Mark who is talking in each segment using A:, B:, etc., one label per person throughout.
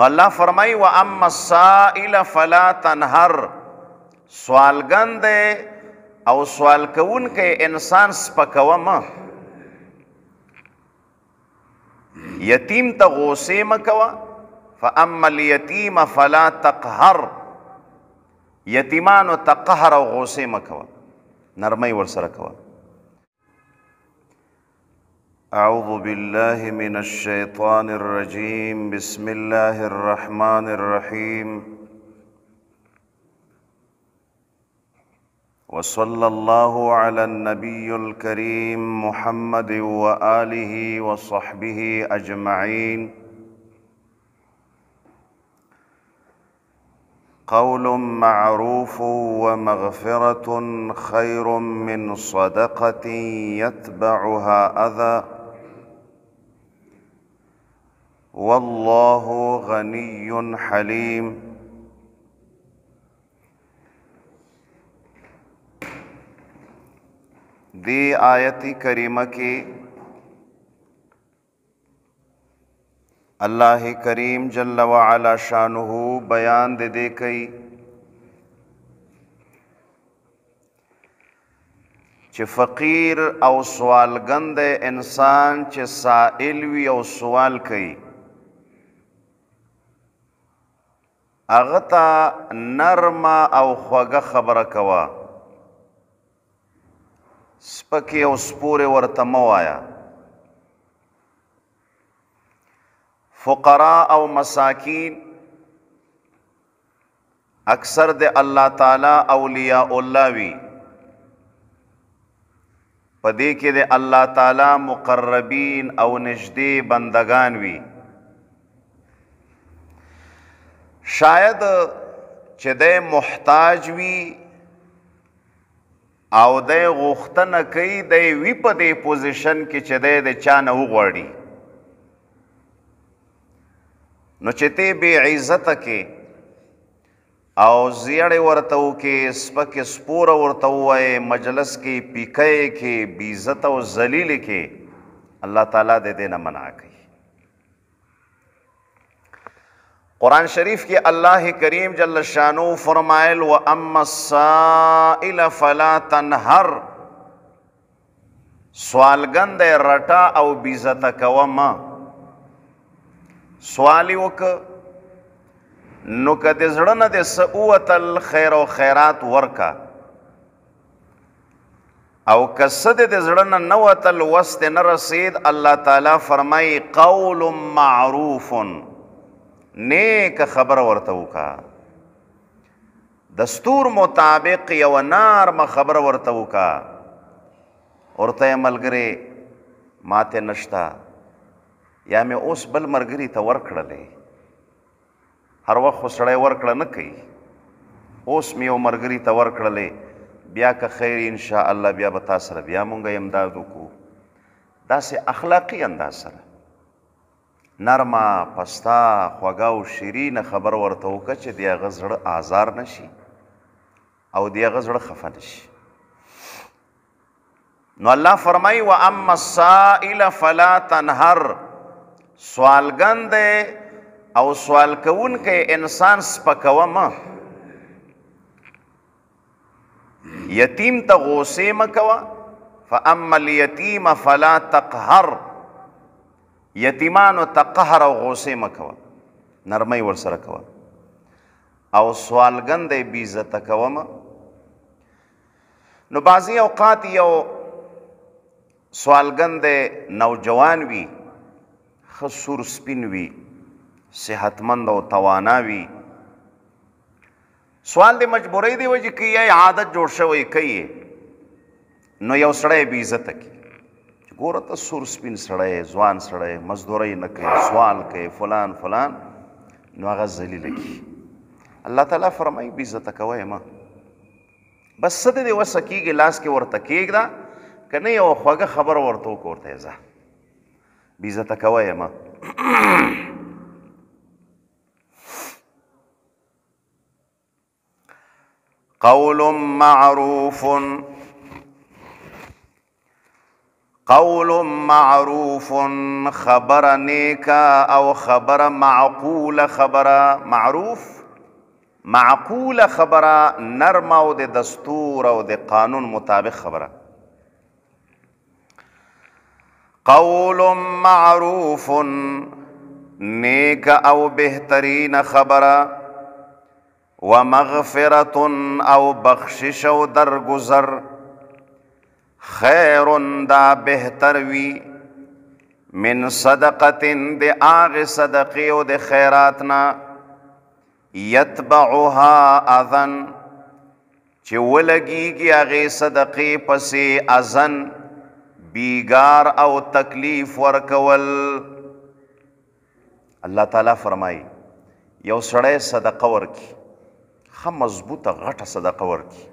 A: نو الله فرمای و اما السائل فلا تنهر سوالګند او سوال کوون کې انسان سپکوه ما یتیم ته غوسه مکوا فاما اليتيم فلا تقهر یتیمانو تقهر او غوسه مکوا نرمۍ ور سره کوا أعوذ بالله من الشيطان الرجيم بسم الله الرحمن الرحيم وصلى الله على النبي الكريم محمد وآله وصحبه أجمعين قول معروف ومغفرة خير من صدقة يتبعها أذى والله غني حليم دی آیت کریمه کې الله کریم جل وعلا شانه بیان دې دې کوي چې فقیر او سوالګند انسان چې سائل وي او سوال کوي هغه ته نرمه او خوږه خبره کوه سپکې او سپورې ورته مه وایه فقرا او مساکین اکثر د الله تعالی اولیاء الله وی پدې کې د الله تعالی مقربین او نږدې بندگان وی شاید چې د محتاج وي او د غوښتنه کوي د وی په دې پوزیشن کې چې د چا نه وغوړي نو چې ته به عزت کې او زیړې ورته کې سپک سپور ورته وای مجلس کې پیکې کې بیزت او ذلیل کې الله تعالی دې دې نه منع کوي قرآن شریف کے اللہ کریم جل شانو فرمائل و ام السائل فلا تنہر سوالګند رټا او بیزته کوم سوال وک نو کته زړه نه د سوت الخير او خیرات ورکا او کسد د زړه نه نوت الوست نه رسید الله تعالی فرمای قول معروفن نیک خبر ورته وکا دستور مطابق یو نارم خبر ورته وکا ورته ملګری ماته نشتا یا مې اوس بل مرګري ته ورکړلې هر وخت سړی ورکړه نه کوي اوس مې یو مرګري ته ورکړلې بیا که خیر ان شاء الله بیا به تاسو بیا مونږه امداد وکړو داسې اخلاقی انداز سره نرمه پستا خوږه او شیرینه خبر ورته وکړه چې د هغه زړه آزار نشي او د هغه زړه خفه نشي نو الله فرمای و اما السائل فلا تنهر سوالګند او سوال کوون کې انسان سپکوه ما یتیم ته غوسه مکوه فاما اليتیم فلا تقهر یتیمانو ته قهر او غوسه مکوه نرمۍ ورسره کوه او سوالګندې بې عزته کوم نو بعضی اوقات یو سوالګندې نوجوان وي خسور سپین وي صحتمند او توانا وي سوال د مجبورۍ دی وجه کوي عادت جوړ شوی کوي نو یو سړی بې عزته کوي ګوره ته سور سپین سړی ځوان سړی مزدورۍ نه کوي سوال کوي فلان فلان نو هغه ذلیله کي الله تعالی فرمایي بې عزته کوی ما بس څه د دې وسه کېږي لاس کې ورته کېږده که نه یوه خوږه خبره ورته وکړه ورته یې ځه بې عزته کوی ما قول معروف قول معروف خبر نيكا او خبر معقول خبر معروف معقول خبر نرم او د دستور او د قانون مطابق خبر قول معروف نيكا او بهترين خبر ومغفره او بخشش او درگذر خیرون دا بهتر وی من صدقتن د آغ صدقی او د خیراتنا یتبعها اذن چې ولګي کی هغه صدقې پسې اذن بیګار او تکلیف ورکول الله تعالی فرمایي یو سړی صدقه ورکي خه مضبوطه غټه صدقه ورکي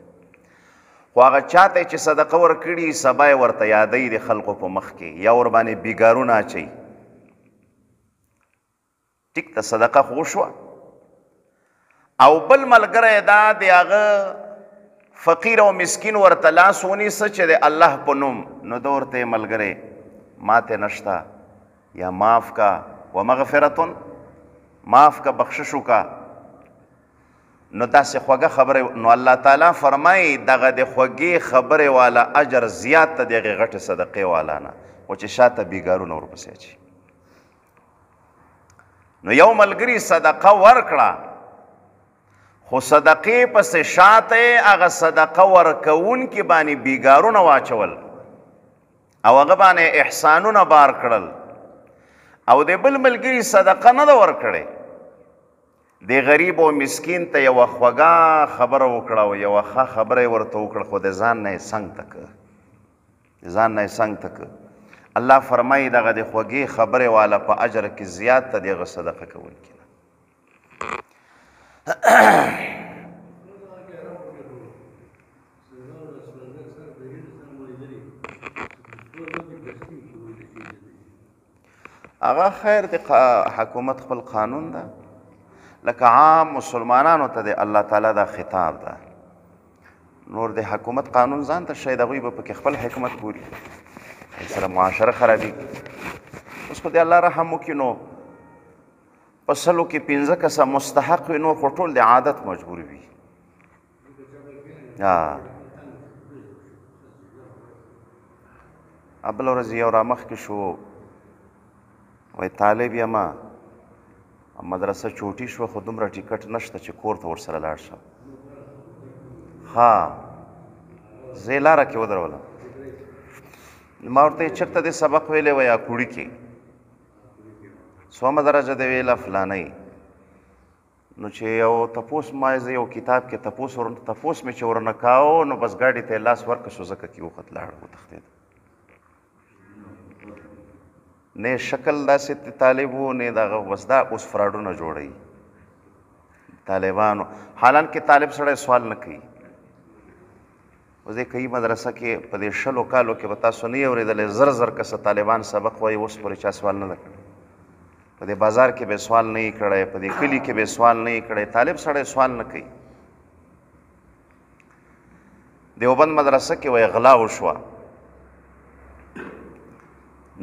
A: خو هغه چاته چې صدقه ور کړی سبا ورته یادې د خلکو په مخ کې یا ور باندې بیګارونه اچي ټیک ته صدقه خو شو او بل ملګری دا د هغه فقیر او مسکین ورته لاس ونی سچ د الله په نوم نو دورته ملګری ماته نشتا یا معاف کا ومغفرتن معاف کا بخششو کا نو داسې خوږه خبره نو الله تعالی فرمایي دغه د خوږې خبره والا اجر زیات ته دغه غټه صدقې والا نه او چې شاته بیګارونه ورپسې چی نو یو ملګری صدقه ورکړه خو صدقې پسې شاته هغه صدقه ورکون کې باندې بیګارونه واچول او هغه باندې احسانونه بار کړل او د بل ملګری صدقه نه ورکړي د غریب او مسکین ته یو خوږه خبره وکړه او یو ښه خبره ورته وکړه خو د ځان نه څنګه تک ځان نه څنګه تک الله فرمایي دغه د خوږې خبره والا په اجر کې زیات ته دغه صدقه کول کیږي هغه خیر د حکومت خپل قانون ده لکه عام مسلمانانو ته د الله تعالی دا خطاب ده نور د حکومت قانون ځان ته شاید هغوی به پکې خپل حکمت پوري سره معاشره خرابېږي اوس خو د الله رحم وکړي نو په سلو کې پنځه کسه مستحق وي نور خو ټول د عادت مجبور وي ابل ورځ یو رامخ کې شو وای طالب یما مدرسه چوټي شو خو دومره ټیکټ نشته چې کور ته ورسره لاړ شم ها زه لاره کې ودرولم ما ورته چرته د سبق ویلې و یا کوړي کې سومه درجه دی ویله فلانې نو چې یو تپوس ما زه یو کتاب کې تپوس ور تپوس مې چې ورنکاو نو بس ګاډي ته لاس ورکه شو زکه کې وخت لاړ و تختید نه شکل داسې طالبو نه دغه وسدا اوس فراډونه جوړي طالبانو حالان کې طالب سره سوال نه کوي وځي کوي مدرسه کې په دې شلو کالو کې وتا سنې اورېدل زر زر کس طالبان سبق وایي اوس پرې چا سوال نه کوي په دې بازار کې به سوال نه کړي په دې کلی کې به سوال نه کړي طالب سره سوال نه کوي دیوبند مدرسه کې وای غلا وشوه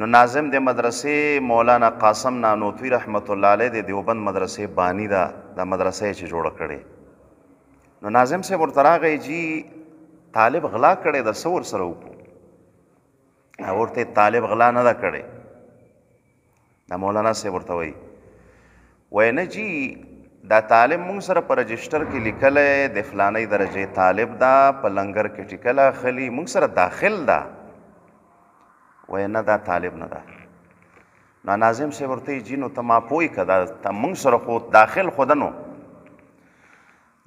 A: نو ناظم د مدرسې مولانا قاسم نانوتوی رحمت الله علیه د دیوبند مدرسې بانی دا د مدرسې چې جوړ کړي نو ناظم سه مرتراغی جی طالب غلا کړي د سور سره وکړو اورته طالب غلا نه دا کړي دا مولانا سه ورته وای وینه جی دا طالب مونږ سره په رجستر کې لیکلې د فلانې درجه طالب دا په لنګر کې ټیکله خلی مونږ سره داخل دا وای نه دا طالب نه ده نو ناظم صاحب ورته جینو ته ما پوي کدا ته مونږ سره خو داخل خودنو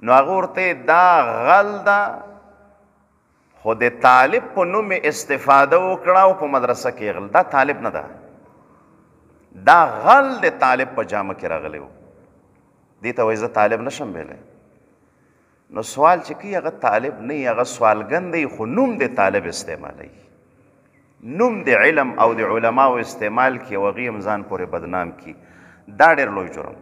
A: نو هغه ورته دا غل دا خو د طالب په نوم استفاده وکړه او په مدرسه کې غل دا طالب نه ده دا غل د طالب په جامه کې راغلی و دې ته وایي زه طالب نشم ویلی نو سوال چې کوي هغه طالب نه هغه سوالګن دی خو نوم د طالب استعمالوي نوم د علم او د علماو استعمال کې وغي ځان پورې بدنام کی دا ډېر لوی جرم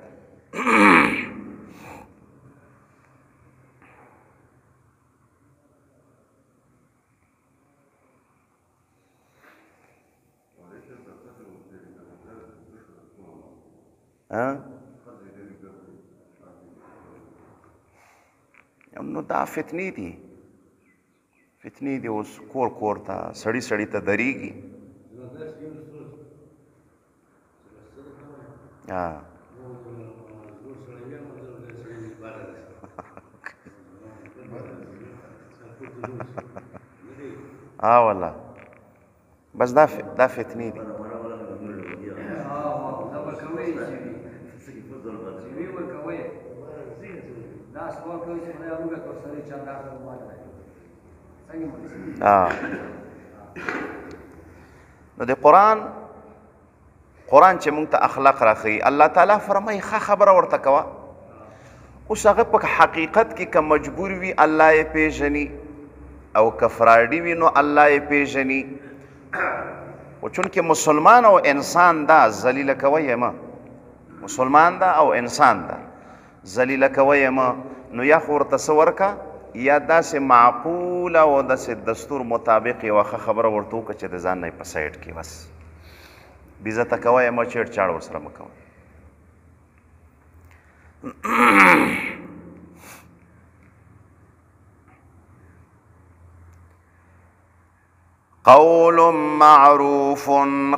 A: نو دا فتنی دي فتنې دی اوس کور کور ته سړی سړی ته دریږي ها اه والله بس دا ف... دا فتنې دي دا سپور کوي چې خدای موږ ته سره چاندا کوي نو د قران قران چې موږ ته اخلاق راخي الله تعالی فرمایي ښه خبره ورته کوه اوس هغه په حقیقت کې که مجبور وي الله یې پیژني او کفراډي وي نو الله یې پیژني او چون کې مسلمان او انسان دا ذلیل کوي ما مسلمان دا او انسان دا ذلیل کوي ما نو یا خور تصور کا یا داسې معقول او داسې دستور مطابق یو خبره ورته وکړه چې د ځان نه په سایت کې بس بیزه تا کوي ما چیر چاړ ورسره مکو قول معروف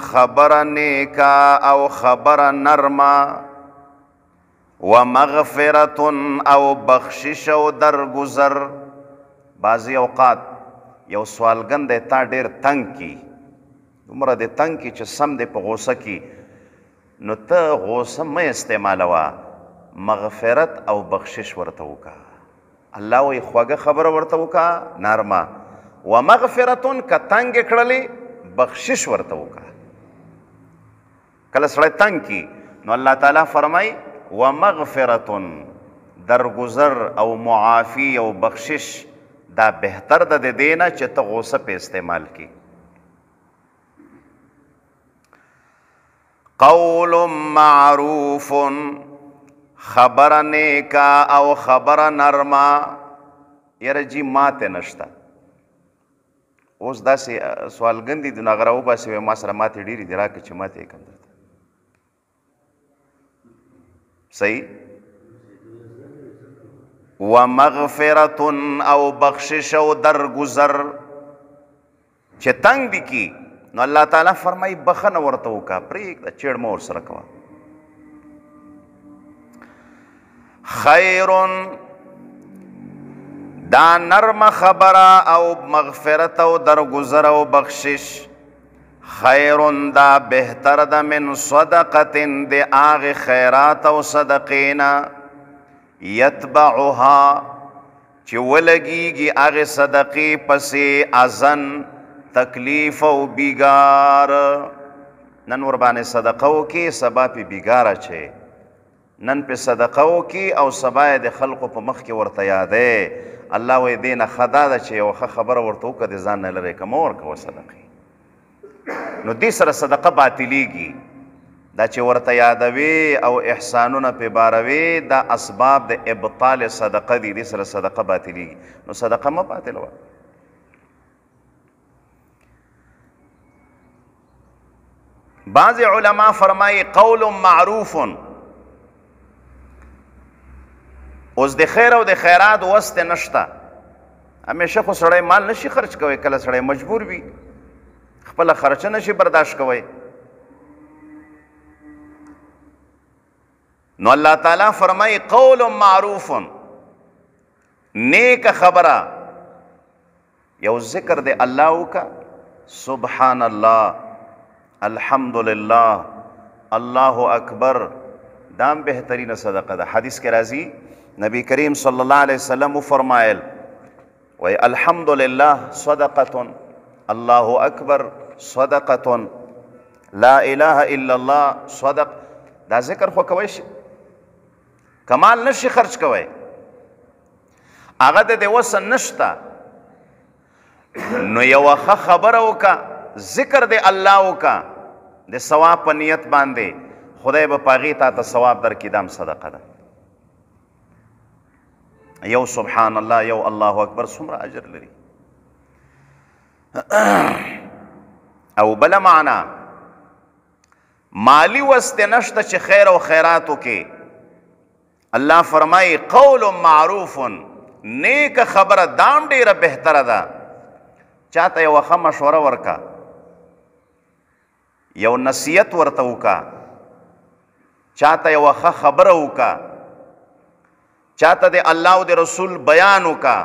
A: خبر نیکا او خبر نرمه و مغفرتن او بخشش او درگذر بعضی اوقات یو سوالګن دی تا ډیر تنگ کی دومره دی تنگ کی چې سم دی په غوسه کې نو ته غوسه مې استعمالوه مغفرت او بخشش ورته وکا الله وی خوږه خبره ورته وکا نارما و مغفرتن ک تنگ کړلې بخشش ورته وکا کله سړی تنگ کی نو الله تعالی فرمای و مغفرتن درگذر او معافی او بخشش دا بهتر ده د دینه چې ته غوسه په استعمال کی قول معروف خبر نیکا او خبر نرما یره جی ماته نشتا اوس داسې سوالګندې د نغره وباسې ما سره ماته ډېرې دي راکړه چې ماته یې کندل صحیح و مغفرت او بخشش او درگذر چې تنگ دي کی نو الله تعالی فرمای بخنه ورته وکا پریک د چړ مور سره کوا خیرون دا نرم خبره او مغفرت او درگذر او بخشش خیرون دا بهتر د من صدقتن د آغ خیرات او صدقینا یتبعها چې ولګیږي آغ صدقې پسې ازن تکلیف او بیګار نن ور باندې صدقو کې سبا په بیګار اچي نن په صدقو کې او سبا د خلقو په مخ کې ورته یادې الله وې دینه خدا ده چې یو خبره ورته وکړي ځان نه لری کوم ور کو صدقې نو دې سره صدقه باطلېږي دا چې ورته یادوي او احسانونه په باروي دا اسباب د ابطال صدقه دي دې سره صدقه باطلېږي نو صدقه مه باطلوه بعض علما فرمایي قول معروف اوس د خیر او د خیرات وسته نشته همیشه خو سړی مال نشي خرج کوي کله سړی مجبور وي خپل خرچه نشي برداشت کوي نو الله تعالی فرمای قول معروف نیک خبره یو ذکر دی الله کا سبحان الله الحمد لله الله اکبر دام بهترین صدقه ده حدیث کې راځي نبی کریم صلی الله علیه وسلم فرمایل وای الحمد لله صدقه الله اکبر صدقتون لا اله الا الله صدق دا ذکر خو کوي کمال نشي خرج کوي هغه د وسن نشتا نو یو خبره وکا ذکر د الله وکا د ثواب په نیت باندې خدای به پاغي تا ته ثواب درکې دام صدقه ده یو سبحان الله یو الله اکبر څومره اجر لري او بل معنا مالی وسته نشته چې خیر او خیرات وکي الله فرمای قول معروف نیک خبره دام ډیره بهتره ده چاته یو ښه مشوره ورکا یو نصیحت ورته وکا چاته یو ښه خبره وکا چاته د الله او د رسول بیان وکا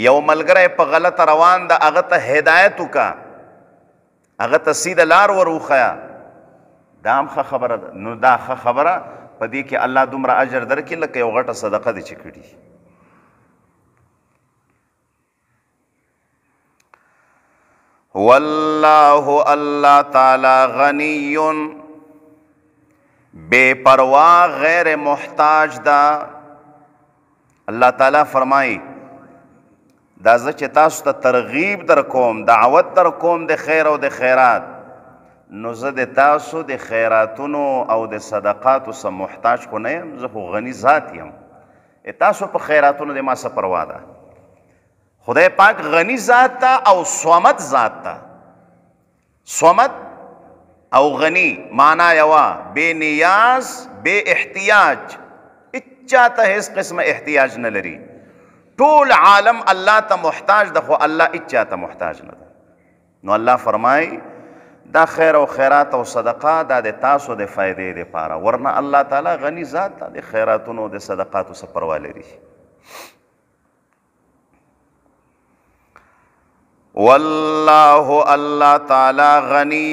A: یو ملګری په غلط روان د هغه ته هدایت وکا هغه ته سید لار وروخیا دام خ خبره نو دا خ خبره په دې کې الله دومره اجر درکې لکه یو غټه صدقه دې چکړي والله الله تعالی غنی بے پروا غیر محتاج دا اللہ تعالیٰ فرمائی دا زه چې تاسو ته ترغیب در کوم دعوت در کوم د خیر او د خیرات نو زه د تاسو د خیراتونو او د صدقاتو سم محتاج خو نه یم زه خو غني ذات یم تاسو په خیراتونو د ما څه پروا ده خدای پاک غنی ذات تا او سومت ذات تا سومت او غنی معنا یوا بے نیاز بے احتیاج اچا ته هیڅ قسم احتیاج نه لري ټول عالم الله ته محتاج ده خو الله اچا ته محتاج نه ده نو الله فرمای دا خیر او خیرات او صدقه دا د تاسو د فائدې لپاره ورنه الله تعالی غنی ذات د خیراتونو د صدقاتو سره پروا لري والله الله تعالی غنی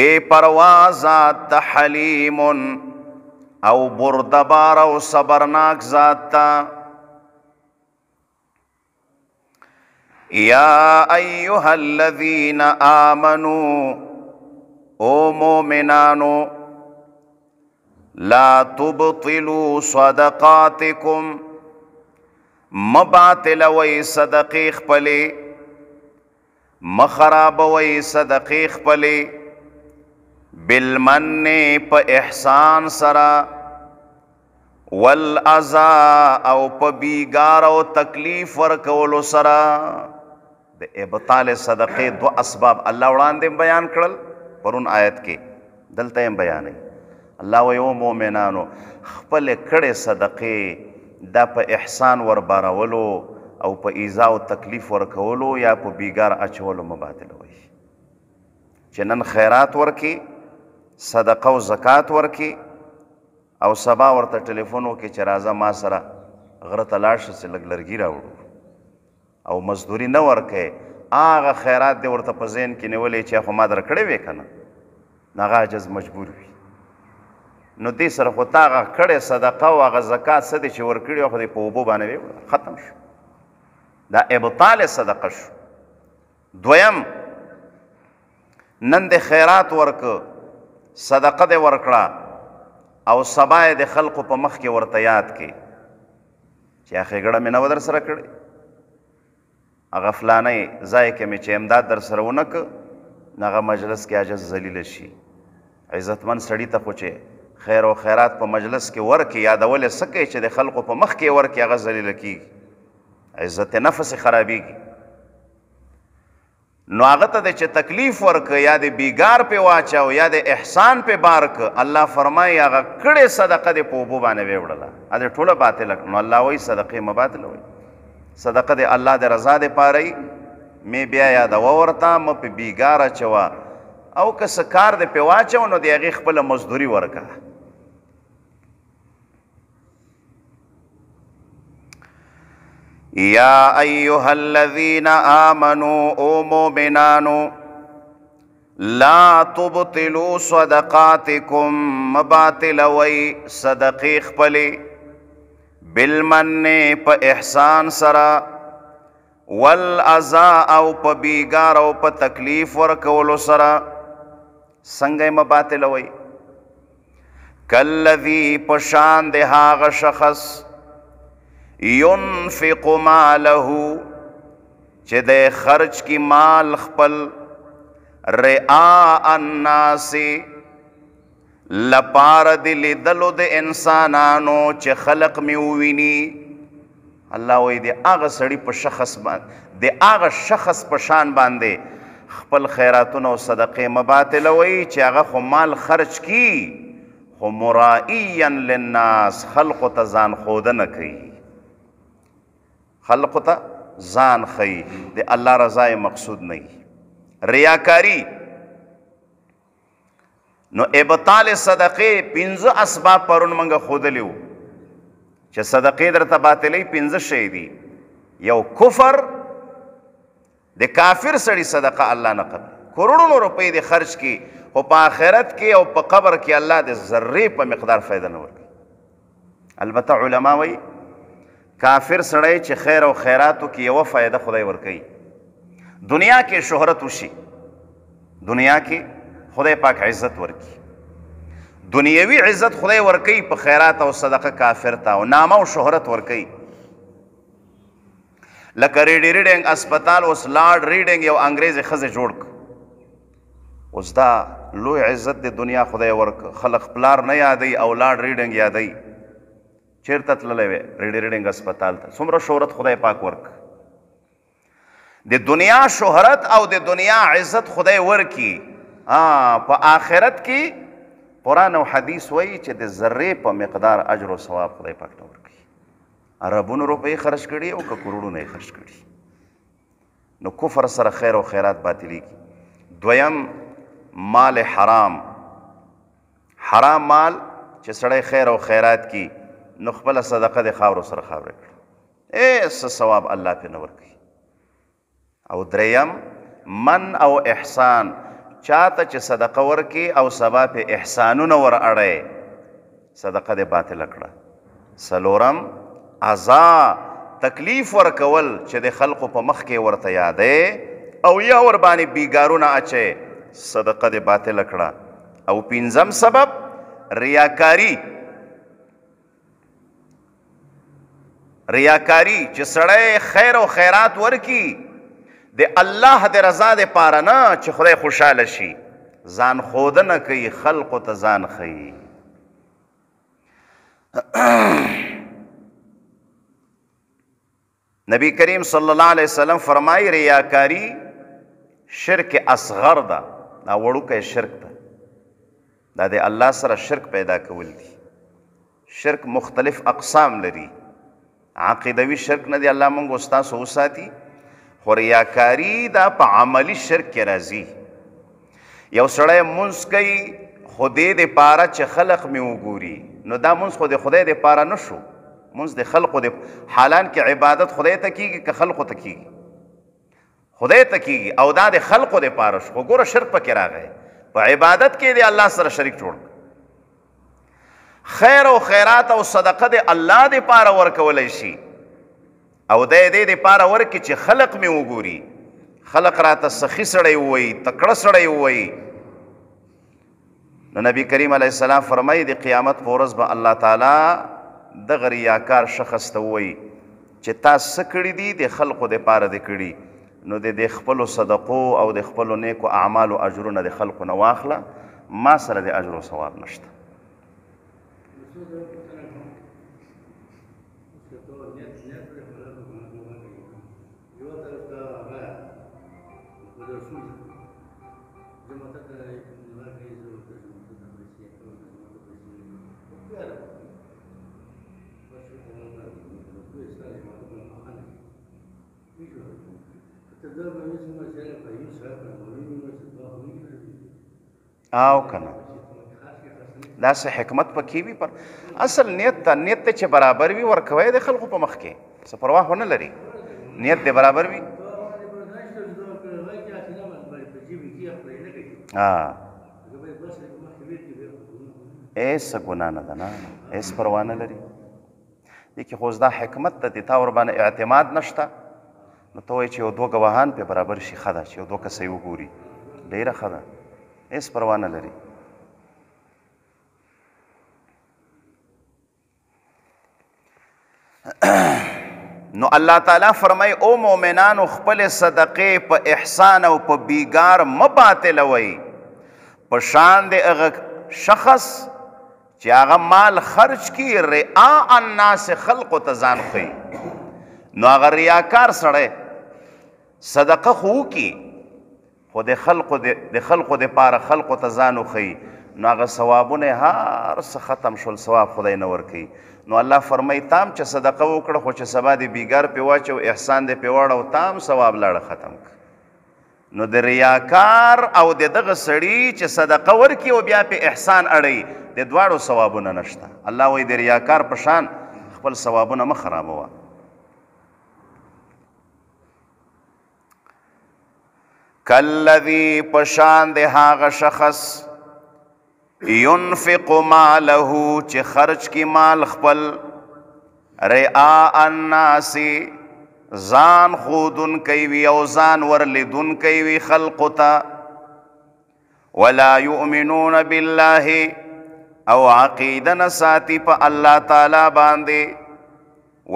A: بے پروا ذات حلیم او بردبار او صبرناک ذات ته یا ایها الذین آمنو او مومنانو لا تبطلوا صدقاتکم مباطل وی صدقی خپلی مخراب وی صدقی خپلی بالمن په احسان سرا والعزا او په بیگار او تکلیف ورکولو سره د ابطال صدقه دو اسباب الله وړاندې بیان کړل پرون آیت کې دلته هم بیانې الله و یو مؤمنانو خپل کړه صدقه دا په احسان وربارولو او په ایزا او تکلیف ورکولو یا په بیګار اچولو مبادله وي چې نن خیرات ورکي صدقه او زکات ورکي او سبا ورته ټلیفون وکي چې راځه ما سره غره تلاش سره لګ لرګي راوړو او مزدوری نه ورکې هغه خیرات دی ورته په ذهن کې نیولې چې خو ما درکړې وې کنه هغه عجز مجبور وي نو دې سره خو تاغه کړې صدقه او هغه زکات څه دي چې ورکړي خو دې په اوبو باندې ختم شو دا ابطال صدقه شو دویم نن د خیرات ورک صدقه د ورکړه او سبا د خلقو په مخ کې ورته یاد کې چې اخې ګړه مې نه در سره کړې هغه فلانې ځای کې مې چې امداد در سره ونک هغه مجلس کې عجز ذلیل شي عزتمن سړی ته خو چې خیر او خیرات په مجلس کې ورکې یادول سکه چې د خلکو په مخ کې ورکې هغه ذلیل کیږي عزت نفس خرابېږي نو هغه ته چې تکلیف ورک یا د بیګار په واچاو یا د احسان په بارک الله فرمایي هغه کړه صدقه د پوبو باندې وړله ا دې ټوله باطل نو الله وایي صدقه مبادله وایي صدقه د الله د رضا د پاره می بیا یاد ورته م په بیګاره چوا او که سکار د پیواچو نو د هغه خپل مزدوري ورکا یا ایها الذین آمنوا او مؤمنانو لا تبطلوا صدقاتکم مباطل وی صدقې خپلې بالمن په احسان سره والعزا او په بیګار او په تکلیف ورکولو سره څنګه مباتل وای کلذي پشان د هاغه شخص ينفق ماله چې د خرج کی مال خپل رعاء الناس لپاره دی لیدلو د انسانانو چې خلق می وویني الله وې دی هغه سړی په شخص باندې دی هغه شخص په شان باندې خپل خیراتونه او صدقې مباتل وې چې هغه خو مال خرج کی خو مرائیا للناس خلق ته ځان خود نه کوي خلق ته ځان خي د الله رضا مقصود نه ریاکاری نو ابطال صدقې پنځه اسباب پرون منګه خودلیو چې صدقې درته باطلې پنځه شی دي یو کفر د کافر سړي صدقه الله نه قبل کروڑونو روپۍ د خرج کی او په آخرت کې او په قبر کې الله د ذرې په مقدار فائدہ نه ورکړي البته علما وایي کافر سړی چې خیر او خیراتو کې یو فائدہ خدای ورکړي دنیا کې شهرت وشي دنیا کې خدای پاک عزت ورکی دنیوي عزت خدای ورکی په خیرات او صدقه کافر تا او نامه او شهرت ورکی لکه ریډي ریډینګ اسپیټال اوس لارډ ریډینګ یو انګريزي خزه جوړک اوس دا لوی عزت د دنیا خدای ورک خلق پلار نه یادای او لارډ ریډینګ یادای چیرته تللې وې ریډي ریډینګ اسپیټال ته څومره شهرت خدای پاک ورک د دنیا شهرت او د دنیا عزت خدای ورکی په آخرت کې قرآن او حدیث وایي چې د ذرې په مقدار اجر او ثواب خدای پاک ته ورکړي عربونو روپۍ خرج کړي او که کروڑونه یې خرج کړي نو کفر سره خیر او خیرات باطلېږي دویم مال حرام حرام مال چې سړی خیر او خیرات کی نو خپل صدقه د خاورو سره خاورې کړي ایس ثواب الله په نور کوي او دریم من او احسان چاته چې صدقه ورکي او سبا په احسانونه ور اړي صدقه دې باطل کړه سلورم عزا تکلیف ور کول چې د خلقو په مخ کې ورته یادې او یا ور باندې بیګارونه اچي صدقه دې باطل کړه او پنځم سبب ریاکاری ریاکاری چې سړی خیر او خیرات ورکي د الله د رضا د پاره نه چې خدای خوشاله شي ځان خودنه کوي خلق ته ځان خي نبی کریم صلی الله علیه وسلم فرمای ریاکاری شرک اصغر ده دا وړوکی شرک ده دا د الله سره شرک پیدا کول دي شرک مختلف اقسام لري عقیدوي شرک نه دی الله مونږ استاد سو ساتي خو ریاکاری دا په عملی شرک کې راځي یو سړی مونږ کوي خدای دې پاره چې خلق می وګوري نو دا مونږ خو د خدای دې پاره نشو مونږ د خلقو د حالان کې عبادت خدای ته کیږي که خلقو ته کیږي خدای ته کیږي او دا د خلقو د پاره شو ګوره شرک پکې راغی په عبادت کې دې الله سره شریک جوړ خیر او خیرات او صدقه دې الله دې پاره ورکولای شي او د دې د پاره ورکې چې خلق می وګوري خلق راته سخی سړی وای تکړه سړی وای نو نبی کریم علیه السلام فرمایي د قیامت پورز به الله تعالی د غریاکار شخص ته وای چې تا سکړی دی د خلقو د پاره د کړی نو د د خپل صدقو او د خپل نیکو اعمال او اجرونه د خلقو نه واخله ما سره د اجر او ثواب نشته او کنه دا څه حکمت پکې وي پر اصل نیت ته نیت ته چې برابر وي ورکوي د خلکو په مخ کې څه پروا نه لري نیت دې برابر وي ها ایس ګنا نه ده نه ایس پروا نه لري دي کې خوځ دا حکمت ته دي تا ور باندې اعتماد نشته نو ته چې یو دوه غواهان په برابر شي خدا چې یو دوه کسې وګوري ډیره خدا ایس پروا نه لري Ahem. نو الله تعالی فرمای او مؤمنانو خپل صدقې په احسان او په بیګار مباتلوي په شان د هغه شخص چې هغه مال خرج کی رعا الناس خلق تزان خي نو هغه ریاکار سره صدقه خو کی خو د خلق د خلق د پاره خلق تزان خي نو هغه ثوابونه هر څه ختم شول ثواب خدای نه ورکي نو الله فرمای تام چې صدقه وکړه خو چې سبا دې بیګار په واچو احسان دې په واړو تام ثواب لاړه ختم نو د ریاکار او د دغه سړی چې صدقه ورکي او بیا په احسان اړي د دواړو ثوابونه نشته الله وې د ریاکار په شان خپل ثوابونه مخ خرابوه کلذي پشان د هاغه شخص ينفق ماله چې خرج کی مال خپل رعاء الناس ځان خودن کوي او ځان ورلدن کوي خلق ته ولا يؤمنون بالله او عقیدن ساتي په الله تعالی باندې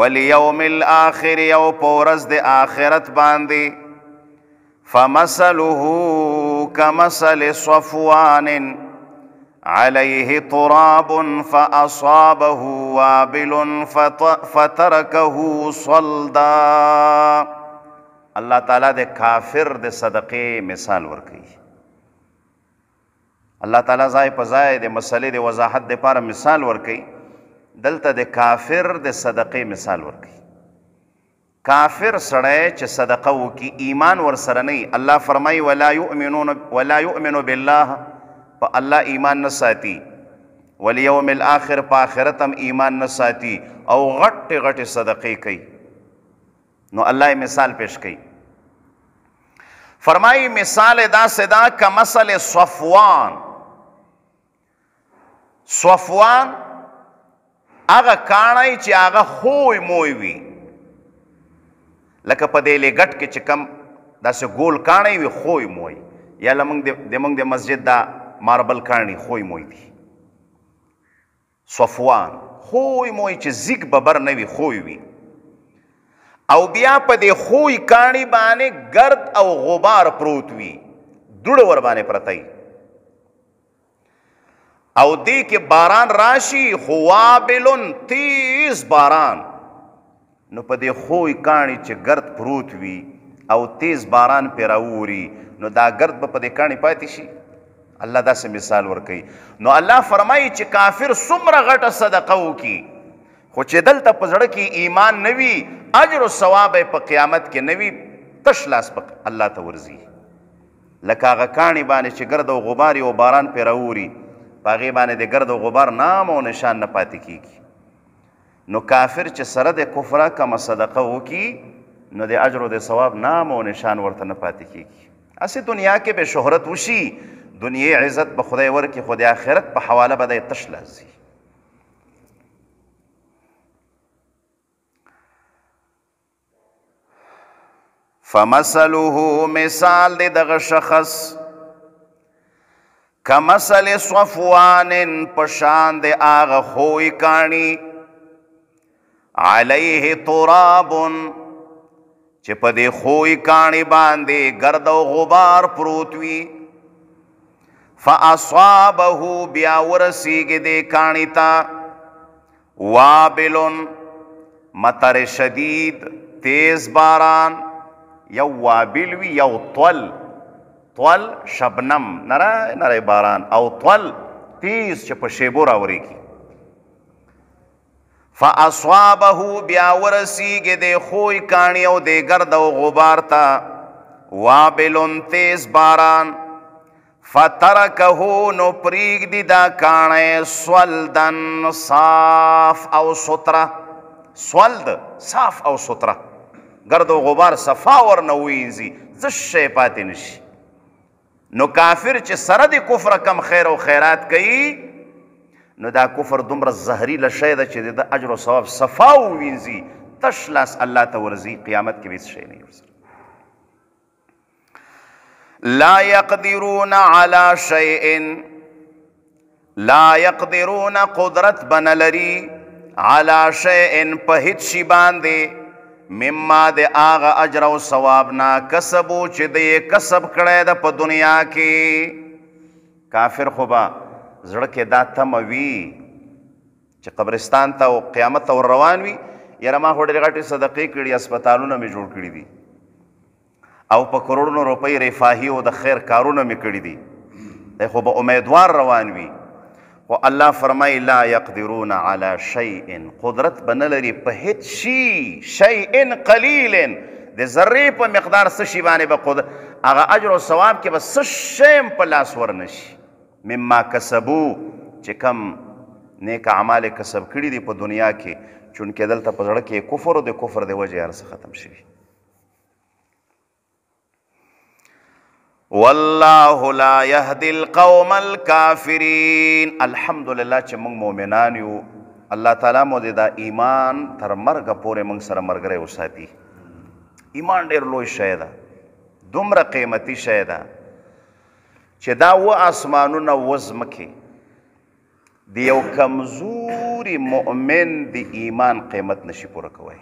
A: وليوم الاخر او پورز د اخرت باندې فمثله كمثل صفوان عليه تراب فأصابه وابل فتركه صلدا الله تعالى د کافر د صدقې مثال ورکړي الله تعالی ځای په ځای د مسلې د وضاحت لپاره مثال ورکړي دلته د کافر د صدقې مثال ورکړي کافر سړی چې صدقه وکي ایمان ورسره نه الله ولا يؤمنون ولا يؤمن بالله په الله ایمان نه ساتي والیوم الاخر په آخرت هم ایمان نه ساتي او غټ غټ صدقې کوي نو الله مثال پیش کوي فرمایي مثال دا صدا کمثل صفوان صفوان هغه کانای چې هغه خوې موي وي لکه په دې لګټ کې چې کم داسې ګول کانای وي خوې موي یا لمنګ د موږ د مسجد دا ماربل کانی خوی موی دی صفوان خوی موی چې زیګ ببر نه وي خوی وي او بیا په دې خوی کانی باندې گرد او غبار پروت وي دوړ ور باندې پرتای او دې کې باران راشي خوابلن تیز باران نو په دې خوی کانی چې گرد پروت وي او تیز باران پیراوري نو دا گرد په دې کانی پاتې شي الله دا سه مثال ورکي نو الله فرمایي چې کافر سمره غټه صدقه وکي خو چې دلته په زړه کې ایمان نوي اجر او ثواب په قیامت کې نوي تش لاس پک الله ته ورزي لکه هغه کاڼي باندې چې ګرد او غبار او باران پې راوري پاغي باندې د ګرد او غبار نام او نشان نه پاتې کیږي نو کافر چې سره د کفر کما صدقه وکي نو د اجر او د ثواب نام او نشان ورته نه پاتې کیږي اسی دنیا کې به شهرت وشي دنیا عزت به خدای ورکی خدای آخرت په حواله به د تش لازي فمثله مثال دی دغه شخص کمثل صفوان پشان دی آغا خوی کانی علیه ترابون چې په دې خوی کانی باندې ګرد او غبار پروت وي فاصابه بیا ورسیږي د کانی تا وابلن مطر شدید تیز باران یو وابل وی یو طول طول شبنم نره نره باران او طول تیز چې په شیبو راوري کی فاصابه بیا ورسیږي د خوې کانی او د گرد او غبار تا وابلن تیز باران فترکه نو پریگ دی دا کانه سولدن صاف او سطره سولد صاف او سطره گرد و غبار صفا ورنویزی زش شی پاتې نشي نو کافر چې سره د کفر کم خیر او خیرات کوي نو دا کفر دومره زهری لشی ده چې د اجر او ثواب صفا ووینځي تش لاس الله ته ورځي قیامت کې هیڅ شی نه ورسره لا يقدرون على شيء لا يقدرون قدرت بن لري على شيء په هیڅ شي باندې مما د اغه اجر او ثواب نه کسبو چې د کسب کړي د په دنیا کې کافر خوبا زړه کې دا تموي چې قبرستان ته او قیامت او روان وي یره ما هډر غټي صدقې کړي هسپتالونه می جوړ کړي دي او په کروڑونو روپۍ رفاهي او د خیر کارونه مې کړي دي دی خو به امیدوار روان وي خو الله فرمای لا یقدرون علی شیء قدرت بنه لري په هیڅ شی شیء قلیل د ذرې په مقدار څه شی باندې به قدرت هغه اجر او ثواب کې به څه شی په لاس ورنشي مما کسبو چې کم نیک اعمال کسب کړي دي په دنیا کې چونکه دلته په ځړه کې کفر او د کفر د وجه هر څه ختم شي والله لا يهدي القوم الكافرين الحمدلله چې موږ مؤمنان یو الله تعالی مو دې دا ایمان تر مرګ پورې موږ سره مرګره وساتي ایمان ډېر لوی شی ده دومره قیمتي شی ده چې دا و اسمانونه وزمکي دی یو کمزوري مؤمن د ایمان قیمت نشي پوره کوي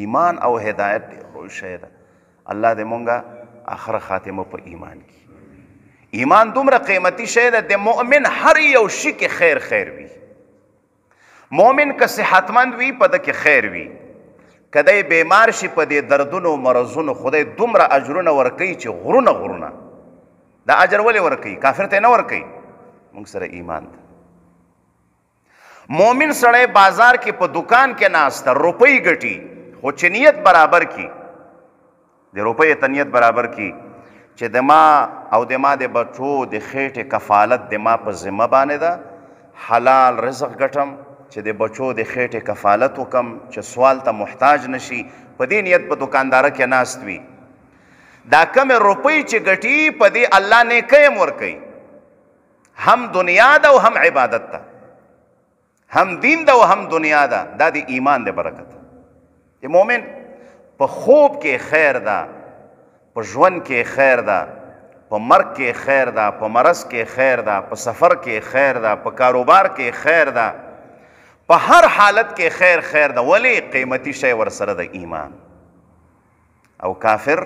A: ایمان او هدایت ډېر لوی شی ده الله دې مونږه اخر خاتمه په ایمان کې ایمان دومره قیمتي شی ده د مؤمن هر یو شي کې خیر خیر وي مؤمن که صحتمند وي په دکې خیر وي کدی بیمار شي په دې دردونو مرزونو خدای دومره اجرونه ورکي چې غرونه غرونه دا اجر ولې ورکي کافر ته نه ورکي موږ سره ایمان ده مومن سړی بازار کې په دکان کې ناست روپۍ ګټي خو چې نیت برابر کی د روپۍ تنیت برابر کی چې د ما او د ما د بچو د خېټې کفالت د ما په ذمه باندې ده حلال رزق ګټم چې د بچو د خېټې کفالت وکم چې سوال ته محتاج نشي په دې نیت په دکاندار کې ناست وي دا کم روپۍ چې ګټي په دې الله نه کيم ور کوي هم دنیا دا او هم عبادت ته هم دین دا او هم دنیا دا د ایمان د برکت دی مؤمن په خوب کې خیر ده په ژوند کې خیر ده په مرګ کې خیر ده په مرض کې خیر ده په سفر کې خیر ده په کاروبار کې خیر ده په هر حالت کې خیر خیر ده ولی قیمتي شی ورسره د ایمان او کافر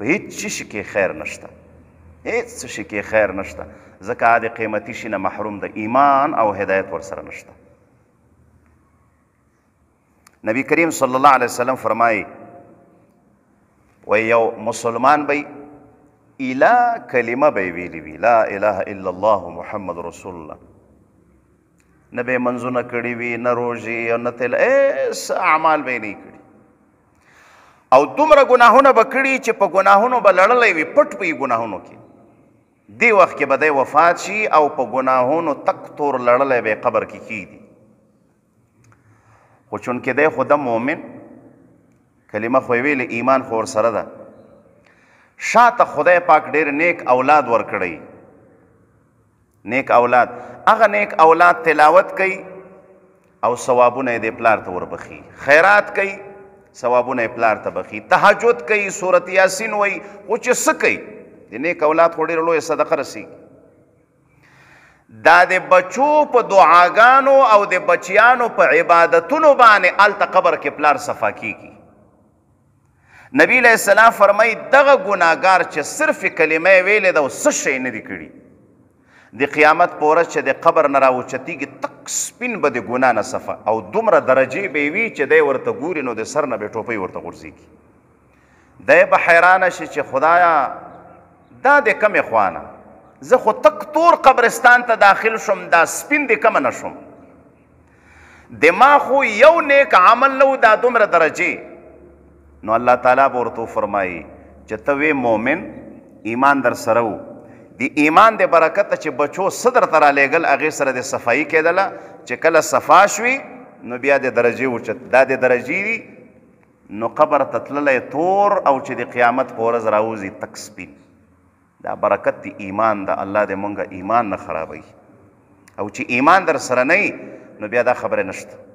A: په هیڅ شي کې خیر نشته هیڅ شي کې خیر نشته ځکه د قیمتي شي نه محروم د ایمان او هدایت ورسره نشته نبی کریم صلی الله علیه وسلم فرمایي و یو مسلمان به اله کلمه به ویلی وی لا اله الا الله محمد رسول الله نه به منځونه کړی وي نه روژې او نه تل ایس اعمال به نه کړي او دومره ګناهونه به کړي چې په ګناهونو به لړلی وي پټ په ګناهونو کې دی وخت کې به دی وفات شي او په ګناهونو تک تور لړلی به قبر کې کی کیږي خو چونکې دی خو د مؤمن کلمه خو ویل ایمان خو سره ده شاته خدای پاک ډیر نیک اولاد ورکړي نیک اولاد هغه نیک اولاد تلاوت کوي او ثوابونه دې پلار ته وربخي خیرات کوي ثوابونه پلار ته بخي تهجد کوي سورت یاسین وای او چې سکي دې نیک اولاد خو ډیر لوی صدقه رسی دا د بچو په دعاګانو او د بچیانو په عبادتونو باندې الته قبر کې پلار صفا کیږي کی. نبی علیہ السلام فرمای دغه ګناګار چې صرف کلمه ویلې دا وس شي نه دی کړی د قیامت پورې چې د قبر نه راوچتی کی تک سپین به د ګنا نه صفه او دومره درجه به وی چې د ورته ګوري نو د سر نه به ټوپي ورته ورځي کی د به حیران شي چې خدایا دا د کم خوانه زه خو تک تور قبرستان ته داخل شم دا سپین د کم نه شم دما خو یو نیک عمل نو دا دومره درجه نو الله تعالی ورته فرمایي چې ته وې مؤمن ایمان در سره وو د ایمان د برکت چې بچو صدر تر لګل اغه سره د صفائی کېدله چې کله صفا شوي نو بیا د درجه وچت دا د درجه دی نو قبر تتللې تور او چې د قیامت پورز راوځي تک سپین دا برکت دی ایمان دا الله د مونږه ایمان نه خرابوي او چې ایمان در سره نه نو بیا دا خبره نشته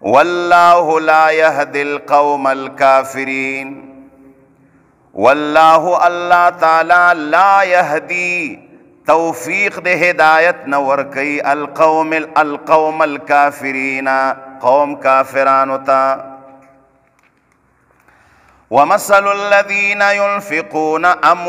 A: والله لا يهدي القوم الكافرين والله الله تعالى لا يهدي توفيق ده هدایت نور كي القوم القوم الكافرين قوم كافران تا ومثل الذين ينفقون أموالهم